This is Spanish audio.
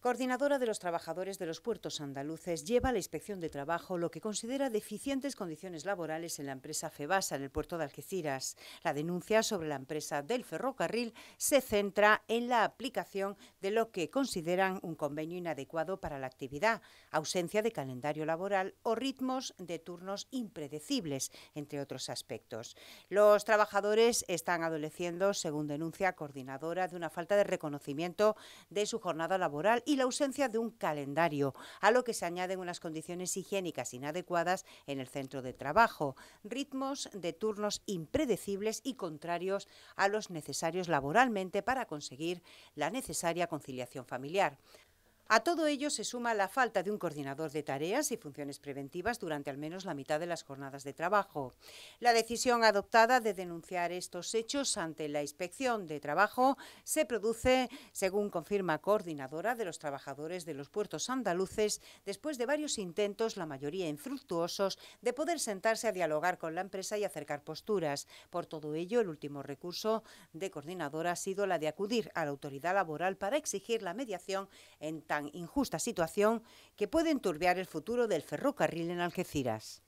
coordinadora de los trabajadores de los puertos andaluces, lleva a la Inspección de Trabajo lo que considera deficientes condiciones laborales en la empresa Febasa en el puerto de Algeciras. La denuncia sobre la empresa del ferrocarril se centra en la aplicación de lo que consideran un convenio inadecuado para la actividad, ausencia de calendario laboral o ritmos de turnos impredecibles, entre otros aspectos. Los trabajadores están adoleciendo, según denuncia coordinadora, de una falta de reconocimiento de su jornada laboral y la ausencia de un calendario, a lo que se añaden unas condiciones higiénicas inadecuadas en el centro de trabajo, ritmos de turnos impredecibles y contrarios a los necesarios laboralmente para conseguir la necesaria conciliación familiar. A todo ello se suma la falta de un coordinador de tareas y funciones preventivas durante al menos la mitad de las jornadas de trabajo. La decisión adoptada de denunciar estos hechos ante la Inspección de Trabajo se produce, según confirma coordinadora de los trabajadores de los puertos andaluces, después de varios intentos, la mayoría infructuosos, de poder sentarse a dialogar con la empresa y acercar posturas. Por todo ello, el último recurso de coordinadora ha sido la de acudir a la autoridad laboral para exigir la mediación en tal injusta situación que puede enturbiar el futuro del ferrocarril en Algeciras.